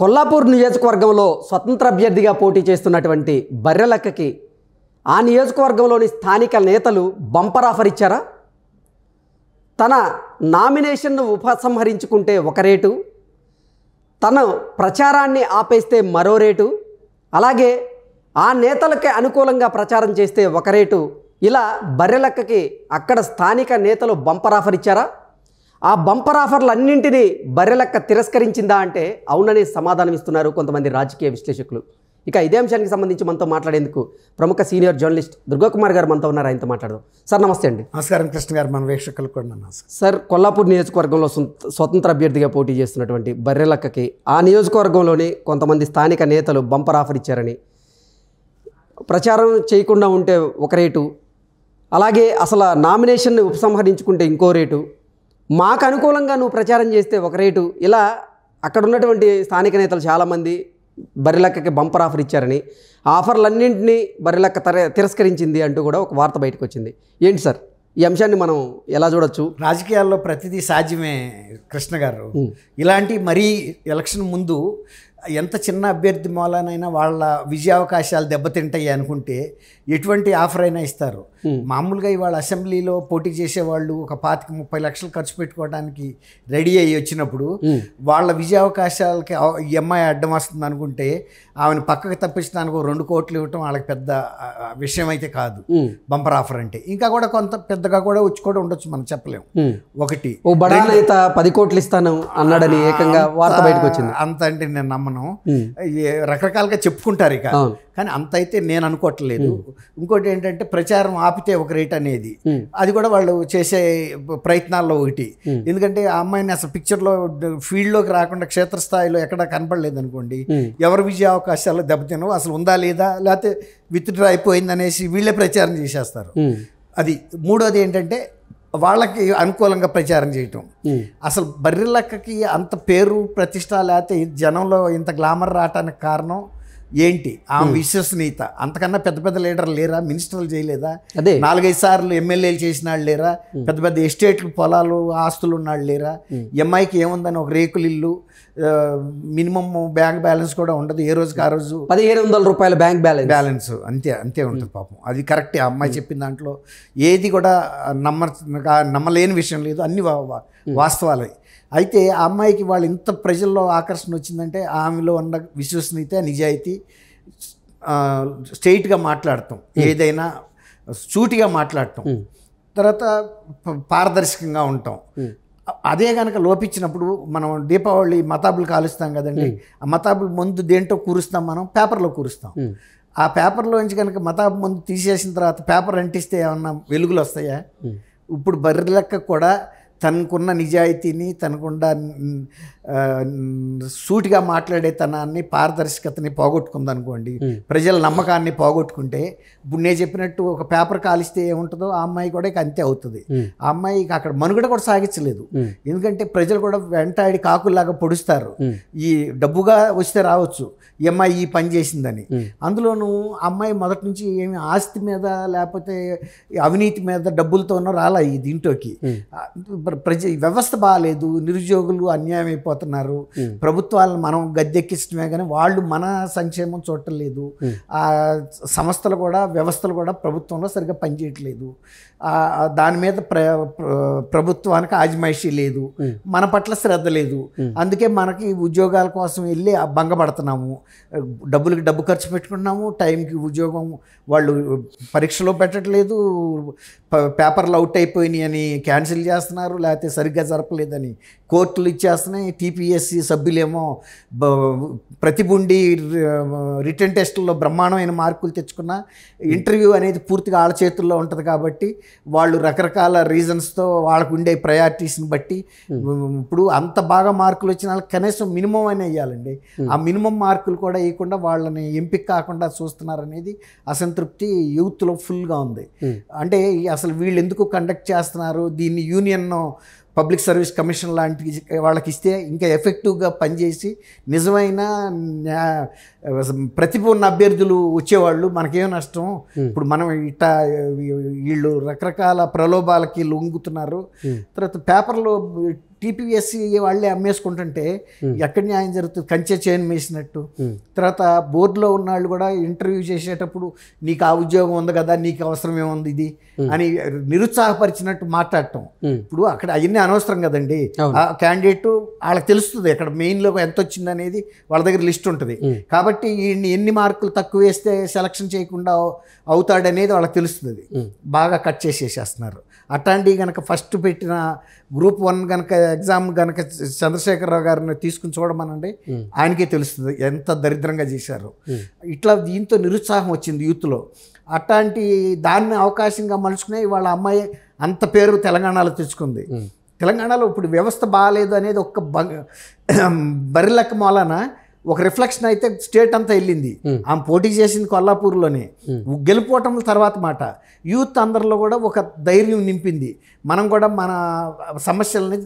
కొల్లాపూర్ నియోజకవర్గంలో స్వతంత్ర అభ్యర్థిగా పోటీ చేస్తున్నటువంటి బర్రెలక్కకి ఆ నియోజకవర్గంలోని స్థానిక నేతలు బంపర్ ఆఫర్ ఇచ్చారా తన నామినేషన్ను ఉపసంహరించుకుంటే ఒక రేటు తన ప్రచారాన్ని ఆపేస్తే మరో రేటు అలాగే ఆ నేతలకి అనుకూలంగా ప్రచారం చేస్తే ఒక రేటు ఇలా బర్రెలక్కకి అక్కడ స్థానిక నేతలు బంపర్ ఆఫర్ ఇచ్చారా ఆ బంపర్ ఆఫర్లు అన్నింటినీ బర్రెలక్క తిరస్కరించిందా అంటే అవునని సమాధానం ఇస్తున్నారు కొంతమంది రాజకీయ విశ్లేషకులు ఇక ఇదే అంశానికి సంబంధించి మనతో మాట్లాడేందుకు ప్రముఖ సీనియర్ జర్నలిస్ట్ దుర్గాకుమార్ గారు మనతో ఉన్నారు ఆయనతో మాట్లాడదాం సార్ నమస్తే అండి నమస్కారం కృష్ణ గారు మన వీక్షకులు కూడా నమస్కారం సార్ కొల్లాపూర్ నియోజకవర్గంలో స్వతంత్ర అభ్యర్థిగా పోటీ చేస్తున్నటువంటి బర్రెలక్కకి ఆ నియోజకవర్గంలోని కొంతమంది స్థానిక నేతలు బంపర్ ఆఫర్ ఇచ్చారని ప్రచారం చేయకుండా ఉంటే ఒక రేటు అలాగే అసలు నామినేషన్ని ఉపసంహరించుకుంటే ఇంకో రేటు మాకు అనుకూలంగా నువ్వు ప్రచారం చేస్తే ఒక రేటు ఇలా అక్కడ ఉన్నటువంటి స్థానిక నేతలు చాలామంది బరిలక్కకి బంపర్ ఆఫర్ ఇచ్చారని ఆఫర్లన్నింటినీ బరిలక్క తర తిరస్కరించింది అంటూ కూడా ఒక వార్త బయటకు వచ్చింది ఏంటి సార్ ఈ అంశాన్ని మనం ఎలా చూడొచ్చు రాజకీయాల్లో ప్రతిదీ సాధ్యమే కృష్ణ గారు ఇలాంటి మరీ ఎలక్షన్ ముందు ఎంత చిన్న అభ్యర్థి మూలనైనా వాళ్ళ విజయావకాశాలు దెబ్బతింటాయి అనుకుంటే ఎటువంటి ఆఫర్ అయినా ఇస్తారు మామూలుగా ఇవాళ అసెంబ్లీలో పోటీ చేసేవాళ్ళు ఒక పాతికి ముప్పై లక్షలు ఖర్చు పెట్టుకోవడానికి రెడీ అయ్యి వచ్చినప్పుడు వాళ్ళ విజయావకాశాలకి ఎంఐ అడ్డం వస్తుంది అనుకుంటే ఆమెను పక్కకు తప్పించడానికి రెండు కోట్లు ఇవ్వటం వాళ్ళకి పెద్ద విషయం అయితే కాదు బంపర్ ఆఫర్ అంటే ఇంకా కూడా కొంత పెద్దగా కూడా వచ్చి కూడా ఉండొచ్చు మనం చెప్పలేము ఒకటి ఓ పది కోట్లు ఇస్తాను అన్నాడని ఏకంగా వార్త బయటకు వచ్చింది అంత అంటే నేను నమ్మను మనం రకరకాలుగా చెప్పుకుంటారు ఇక కానీ అంత అయితే నేను అనుకోవట్లేదు ఇంకోటి ఏంటంటే ప్రచారం ఆపితే ఒక రేట్ అనేది అది కూడా వాళ్ళు చేసే ప్రయత్నాల్లో ఒకటి ఎందుకంటే ఆ అమ్మాయిని అసలు పిక్చర్లో ఫీల్డ్లోకి రాకుండా క్షేత్రస్థాయిలో ఎక్కడ కనపడలేదు అనుకోండి ఎవరి విజయ అవకాశాలు దెబ్బతినవు అసలు ఉందా లేదా లేకపోతే విత్డ్రా అయిపోయిందనేసి వీళ్ళే ప్రచారం చేసేస్తారు అది మూడోది ఏంటంటే వాళ్ళకి అనుకూలంగా ప్రచారం చేయటం అసలు బర్రెలక్కకి అంత పేరు ప్రతిష్ట లేకపోతే జనంలో ఇంత గ్లామర్ రావటానికి కారణం ఏంటి ఆమె విశ్వసనీయత అంతకన్నా పెద్ద పెద్ద లీడర్లు లేరా మినిస్టర్లు చేయలేదా నాలుగైదు సార్లు ఎమ్మెల్యేలు చేసిన వాళ్ళు లేరా పెద్ద పెద్ద ఎస్టేట్లు పొలాలు ఆస్తులు ఉన్నాళ్ళు లేరా ఎంఐకి ఏముందని ఒక రేకులు ఇల్లు మినిమం బ్యాంక్ బ్యాలెన్స్ కూడా ఉండదు ఏ రోజుకి ఆ రోజు పదిహేను వందల రూపాయల బ్యాంక్ బ్యాలెన్స్ బ్యాలెన్స్ అంతే అంతే ఉంటుంది పాపం అది కరెక్ట్ అమ్మాయి చెప్పిన దాంట్లో ఏది కూడా నమ్మ నమ్మలేని విషయం లేదు అన్ని వాస్తవాలే అయితే ఆ అమ్మాయికి వాళ్ళు ఇంత ప్రజల్లో ఆకర్షణ వచ్చిందంటే ఆమెలో ఉన్న విశ్వసనీయత నిజాయితీ స్ట్రైట్గా మాట్లాడతాం ఏదైనా సూటిగా మాట్లాడటం తర్వాత పారదర్శకంగా ఉంటాం అదే కనుక లోపించినప్పుడు మనం దీపావళి మతాబులు కాలుస్తాం కదండి ఆ మతాబులు ముందు దేంటో కూరుస్తాం మనం పేపర్లో కూరుస్తాం ఆ పేపర్లోంచి కనుక మతాబు ముందు తీసేసిన తర్వాత పేపర్ అంటిస్తే ఏమన్నా వెలుగులు వస్తాయా ఇప్పుడు బర్రె లెక్క కూడా తనకున్న నిజాయితీని తనకుండ సూటిగా మాట్లాడేతనాన్ని పారదర్శకతని పోగొట్టుకుందనుకోండి ప్రజల నమ్మకాన్ని పోగొట్టుకుంటే ఇప్పుడు నేను చెప్పినట్టు ఒక పేపర్ కాలిస్తే ఏముంటుందో ఆ అమ్మాయి కూడా ఇక అంతే అవుతుంది ఆ అమ్మాయికి అక్కడ మనుగడ కూడా సాగించలేదు ఎందుకంటే ప్రజలు కూడా వెంటాడి కాకుల్లాగా పొడుస్తారు ఈ డబ్బుగా వస్తే రావచ్చు ఈ అమ్మాయి ఈ పని చేసిందని అందులోనూ అమ్మాయి మొదటి నుంచి ఏమి ఆస్తి మీద లేకపోతే అవినీతి మీద డబ్బులతోనో రాలా ఈ దీంట్లోకి ప్రజ వ్యవస్థ బాగాలేదు నిరుద్యోగులు అన్యాయం అయిపోతున్నారు ప్రభుత్వాలను మనం గద్దెక్కించడమే కానీ వాళ్ళు మన సంక్షేమం చూడలేదు ఆ సంస్థలు కూడా వ్యవస్థలు కూడా ప్రభుత్వంలో సరిగ్గా పనిచేయట్లేదు దాని మీద ప్ర ప్రభుత్వానికి ఆజమాయిషీ లేదు మన పట్ల శ్రద్ధ లేదు అందుకే మనకి ఉద్యోగాల కోసం వెళ్ళి భంగపడుతున్నాము డబ్బులకి డబ్బు ఖర్చు పెట్టుకున్నాము టైంకి ఉద్యోగం వాళ్ళు పరీక్షలో పెట్టట్లేదు పేపర్లు అవుట్ అయిపోయినాయి అని క్యాన్సిల్ చేస్తున్నారు జరపలేరు లేకపోతే సరిగ్గా జరపలేదని కోర్టులు ఇచ్చేస్తున్నాయి టీపీఎస్సీ సభ్యులేమో ప్రతిబుండి రిటర్న్ టెస్టుల్లో బ్రహ్మాండమైన మార్కులు తెచ్చుకున్న ఇంటర్వ్యూ అనేది పూర్తిగా వాళ్ళ చేతుల్లో ఉంటుంది కాబట్టి వాళ్ళు రకరకాల రీజన్స్తో వాళ్ళకు ఉండే ప్రయారిటీస్ని బట్టి ఇప్పుడు అంత బాగా మార్కులు వచ్చిన వాళ్ళకి కనీసం మినిమం అయినా వేయాలండి ఆ మినిమం మార్కులు కూడా వేయకుండా వాళ్ళని ఎంపిక కాకుండా చూస్తున్నారనేది అసంతృప్తి యూత్లో ఫుల్గా ఉంది అంటే అసలు వీళ్ళు ఎందుకు కండక్ట్ చేస్తున్నారు దీన్ని యూనియన్ పబ్లిక్ సర్వీస్ కమిషన్ లాంటి వాళ్ళకి ఇస్తే ఇంకా ఎఫెక్టివ్గా పనిచేసి నిజమైన ప్రతిభ ఉన్న అభ్యర్థులు వచ్చేవాళ్ళు మనకేం నష్టం ఇప్పుడు మనం ఇట వీళ్ళు రకరకాల ప్రలోభాలకి లొంగుతున్నారు తర్వాత పేపర్లో టీపీఎస్సీ వాళ్ళే అమ్మేసుకుంటుంటే hmm. ఎక్కడ న్యాయం జరుగుతుంది కంచె చైన్ మేసినట్టు hmm. తర్వాత బోర్డులో ఉన్న వాళ్ళు కూడా ఇంటర్వ్యూ చేసేటప్పుడు నీకు ఆ ఉద్యోగం ఉంది కదా నీకు అవసరం ఏముంది ఇది hmm. అని నిరుత్సాహపరిచినట్టు మాట్లాడటం ఇప్పుడు అక్కడ అవన్నీ అనవసరం కదండి ఆ క్యాండిడేట్ వాళ్ళకి తెలుస్తుంది అక్కడ మెయిన్లో ఎంత వచ్చింది అనేది వాళ్ళ దగ్గర లిస్ట్ ఉంటుంది కాబట్టి ఈ ఎన్ని మార్కులు తక్కువ వేస్తే సెలక్షన్ చేయకుండా అవుతాడనేది వాళ్ళకి తెలుస్తుంది బాగా కట్ చేసేసేస్తున్నారు అట్లాంటివి కనుక ఫస్ట్ పెట్టిన గ్రూప్ వన్ కనుక ఎగ్జామ్ కనుక చంద్రశేఖరరావు గారిని తీసుకుని చూడమనండి ఆయనకే తెలుస్తుంది ఎంత దరిద్రంగా చేశారు ఇట్లా దీంతో నిరుత్సాహం వచ్చింది యూత్లో అట్లాంటి దాన్ని అవకాశంగా మలుచుకునే వాళ్ళ అమ్మాయి అంత పేరు తెలంగాణలో తెచ్చుకుంది తెలంగాణలో ఇప్పుడు వ్యవస్థ బాగాలేదు అనేది ఒక బరిలక్క మూలన ఒక రిఫ్లెక్షన్ అయితే స్టేట్ అంతా వెళ్ళింది ఆమె పోటీ చేసింది కొల్లాపూర్లోనే గెలుపోవటం తర్వాత మాట యూత్ అందరిలో కూడా ఒక ధైర్యం నింపింది మనం కూడా మన సమస్యలని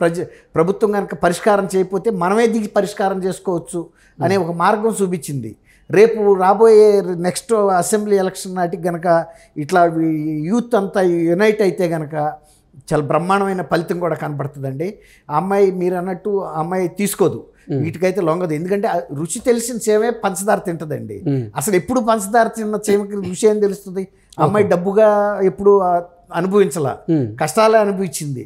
ప్రజ ప్రభుత్వం కనుక పరిష్కారం చేయకపోతే మనమే దిగి పరిష్కారం చేసుకోవచ్చు అనే ఒక మార్గం చూపించింది రేపు రాబోయే నెక్స్ట్ అసెంబ్లీ ఎలక్షన్ నాటికి గనక ఇట్లా యూత్ అంతా యునైట్ అయితే గనక చాలా బ్రహ్మాండమైన ఫలితం కూడా కనబడుతుందండి అమ్మాయి మీరు అన్నట్టు అమ్మాయి తీసుకోదు వీటికైతే లొంగదు ఎందుకంటే రుచి తెలిసిన చేమే పంచదార తింటదండి అసలు ఎప్పుడు పంచదార తిన్న చేమకి రుచి ఏం తెలుస్తుంది అమ్మాయి డబ్బుగా ఎప్పుడు అనుభవించలా కష్టాలే అనుభవించింది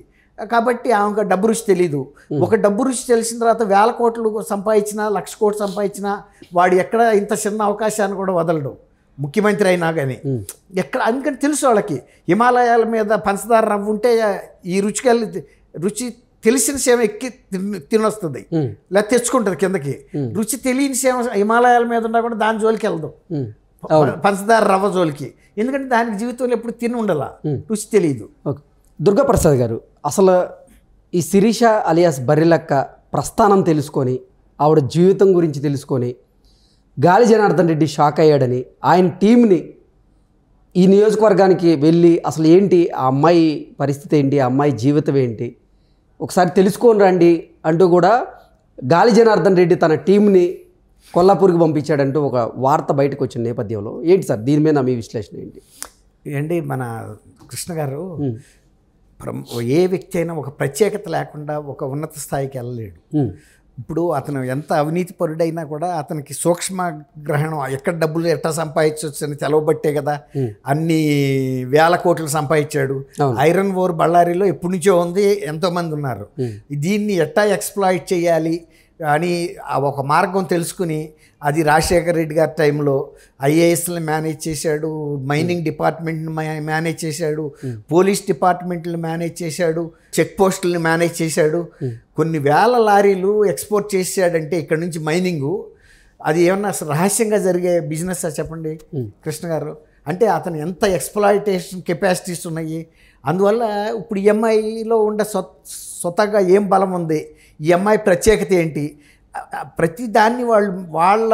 కాబట్టి ఆమెకు డబ్బు రుచి తెలీదు ఒక డబ్బు రుచి తెలిసిన తర్వాత వేల కోట్లు సంపాదించినా లక్ష కోట్లు సంపాదించినా వాడు ఎక్కడ ఇంత చిన్న అవకాశాన్ని కూడా వదలడు ముఖ్యమంత్రి అయినా కానీ ఎక్కడ అందుకని తెలుసు వాళ్ళకి హిమాలయాల మీద పంచదార రవ్వు ఉంటే ఈ రుచికల్ రుచి తెలిసిన సేమ ఎక్కి తినొస్తుంది లేదా తెచ్చుకుంటుంది కిందకి రుచి తెలియని సేమ హిమాలయాల మీద ఉన్నా కూడా దాని జోలికి వెళ్దాం పంచదార రవ్వ జోలికి ఎందుకంటే దానికి జీవితంలో ఎప్పుడు తిని ఉండాల రుచి తెలియదు దుర్గాప్రసాద్ గారు అసలు ఈ శిరీష అలియాస్ బర్రెలక్క ప్రస్థానం తెలుసుకొని ఆవిడ జీవితం గురించి తెలుసుకొని గాలి జనార్దన్ రెడ్డి షాక్ అయ్యాడని ఆయన టీంని ఈ నియోజకవర్గానికి వెళ్ళి అసలు ఏంటి ఆ అమ్మాయి పరిస్థితి ఏంటి ఆ అమ్మాయి జీవితం ఏంటి ఒకసారి తెలుసుకొని రండి అంటూ కూడా గాలి జనార్దన్ రెడ్డి తన టీంని కొల్లాపూర్కి పంపించాడంటూ ఒక వార్త బయటకు వచ్చిన నేపథ్యంలో ఏంటి సార్ దీని మీద మీ విశ్లేషణ ఏంటి ఏంటి మన కృష్ణ గారు ఏ వ్యక్తి అయినా ఒక ప్రత్యేకత లేకుండా ఒక ఉన్నత స్థాయికి వెళ్ళలేడు ఇప్పుడు అతను ఎంత అవినీతి పరుడైనా కూడా అతనికి సూక్ష్మ గ్రహణం ఎక్కడ డబ్బులు ఎట్లా సంపాదించవచ్చు అని తెలవబట్టే కదా అన్ని వేల కోట్లు సంపాదించాడు ఐరన్ ఓర్ బళ్ళారిలో ఎప్పటి నుంచో ఉంది ఎంతోమంది ఉన్నారు దీన్ని ఎట్టా ఎక్స్ప్లాయిట్ చేయాలి అని ఒక మార్గం తెలుసుకుని అది రాజశేఖర్ రెడ్డి గారి టైంలో ఐఏఎస్ని మేనేజ్ చేశాడు మైనింగ్ డిపార్ట్మెంట్ని మేనేజ్ చేశాడు పోలీస్ డిపార్ట్మెంట్ని మేనేజ్ చేశాడు చెక్ పోస్టులను మేనేజ్ చేశాడు కొన్ని వేల లారీలు ఎక్స్పోర్ట్ చేశాడంటే ఇక్కడ నుంచి మైనింగు అది ఏమన్నా రహస్యంగా జరిగే బిజినెస్ చెప్పండి కృష్ణ గారు అంటే అతను ఎంత ఎక్స్ప్లాయిటేషన్ కెపాసిటీస్ ఉన్నాయి అందువల్ల ఇప్పుడు ఈఎంఐలో ఉండే స్వతహాగా ఏం బలం ఉంది ఈ అమ్మాయి ప్రత్యేకత ఏంటి ప్రతి దాన్ని వాళ్ళు వాళ్ళ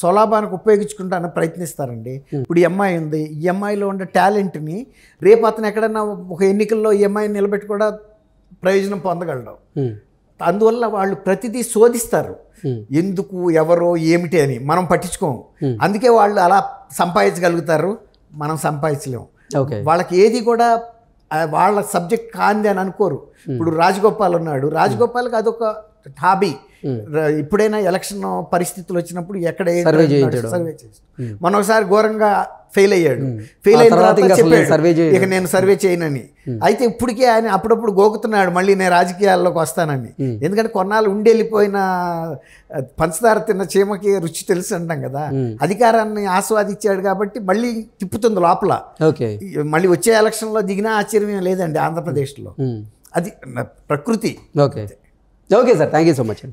స్వలాభానికి ఉపయోగించుకుంటానని ప్రయత్నిస్తారండి ఇప్పుడు ఈ అమ్మాయి ఉంది ఈ అమ్మాయిలో ఉండే టాలెంట్ని రేపు అతను ఎక్కడన్నా ఒక ఎన్నికల్లో ఈ అమ్మాయిని నిలబెట్టి కూడా ప్రయోజనం పొందగలడం అందువల్ల వాళ్ళు ప్రతిదీ శోధిస్తారు ఎందుకు ఎవరో ఏమిటి అని మనం పట్టించుకోము అందుకే వాళ్ళు అలా సంపాదించగలుగుతారు మనం సంపాదించలేము వాళ్ళకి ఏది కూడా వాళ్ళ సబ్జెక్ట్ కాంది అని అనుకోరు ఇప్పుడు రాజగోపాల్ ఉన్నాడు రాజగోపాల్కి అదొక హాబీ ఇప్పుడైనా ఎలక్షన్ పరిస్థితులు వచ్చినప్పుడు ఎక్కడ సర్వే చేసి మనం ఒకసారి ఘోరంగా ఫెయిల్ అయ్యాడు ఫెయిల్ అయిన తర్వాత సర్వే ఇక నేను సర్వే చేయనని అయితే ఇప్పటికే ఆయన అప్పుడప్పుడు గోకుతున్నాడు మళ్ళీ నేను రాజకీయాల్లోకి వస్తానని ఎందుకంటే కొన్నాళ్ళు ఉండేళ్ళిపోయిన పంచదార తిన్న చీమకి రుచి తెలుసు అంటాం కదా అధికారాన్ని ఆస్వాదించాడు కాబట్టి మళ్ళీ తిప్పుతుంది లోపల మళ్ళీ వచ్చే ఎలక్షన్లో దిగినా ఆశ్చర్యం లేదండి ఆంధ్రప్రదేశ్లో అది ప్రకృతి okay okay sir thank you so much